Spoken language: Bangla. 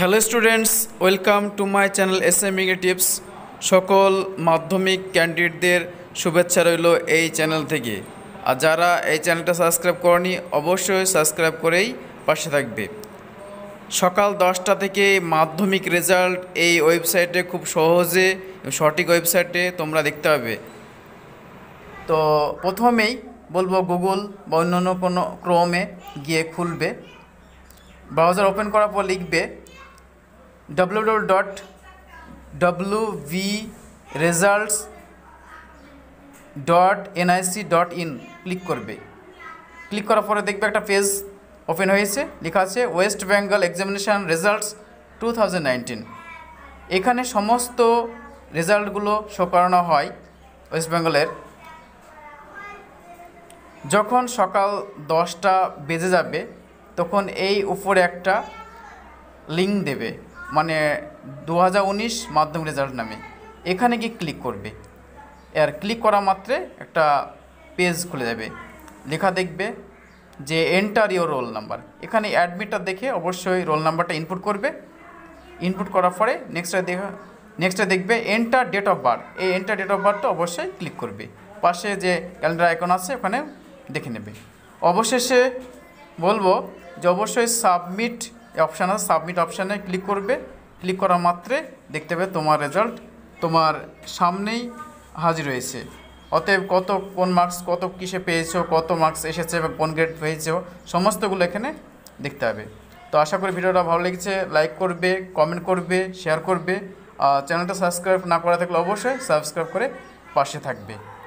hello students welcome to my channel S M tips সকল মাধ্যমিক ক্যান্ডিডেটদের শুভেচ্ছা রইল এই চ্যানেল থেকে আর যারা এই চ্যানেলটা সাবস্ক্রাইব করেনি অবশ্যই সাবস্ক্রাইব করেই পাশে থাকবে সকাল দশটা থেকে মাধ্যমিক রেজাল্ট এই ওয়েবসাইটে খুব সহজে সঠিক ওয়েবসাইটে তোমরা দেখতে পাবে তো প্রথমেই বলবো গুগল বা অন্যান্য কোনো ক্রমে গিয়ে খুলবে ব্রাউজার ওপেন করার পর লিখবে www dot wvresults dot NIC dot in click করবে ক্লিক করার পরে দেখবে একটা পেজ ওপেন হয়েছে লেখা আছে West Bengal examination results to এখানে সমস্ত রেজাল্টগুলো শো করানো হয় ওয়েস্ট বেঙ্গলের যখন সকাল দশটা বেজে যাবে তখন এই উপরে একটা লিঙ্ক দেবে মানে দু মাধ্যমিক রেজাল্ট নামে এখানে গিয়ে ক্লিক করবে এর ক্লিক করা মাত্রে একটা পেজ খুলে যাবে লেখা দেখবে যে এন্টার ইউর রোল নাম্বার এখানে অ্যাডমিটটা দেখে অবশ্যই রোল নাম্বারটা ইনপুট করবে ইনপুট করার পরে নেক্সটটা দেখা নেক্সটটা দেখবে এন্টার ডেট অফ বার্থ এই এন্টার ডেট অফ বার্থটা অবশ্যই ক্লিক করবে পাশে যে ক্যালেন্ডার আইকন আছে ওখানে দেখে নেবে অবশেষে বলবো যে অবশ্যই সাবমিট অপশান আছে সাবমিট অপশানে ক্লিক করবে ক্লিক করা মাত্রে দেখতে পাবে তোমার রেজাল্ট তোমার সামনেই হাজির হয়েছে অতএব কত কোন মার্কস কত কিসে পেয়েছো কত মার্কস এসেছে বা কোন গ্রেড পেয়েছো সমস্তগুলো এখানে দেখতে হবে তো আশা করি ভিডিওটা ভালো লেগেছে লাইক করবে কমেন্ট করবে শেয়ার করবে চ্যানেলটা সাবস্ক্রাইব না করা থাকলে অবশ্যই সাবস্ক্রাইব করে পাশে থাকবে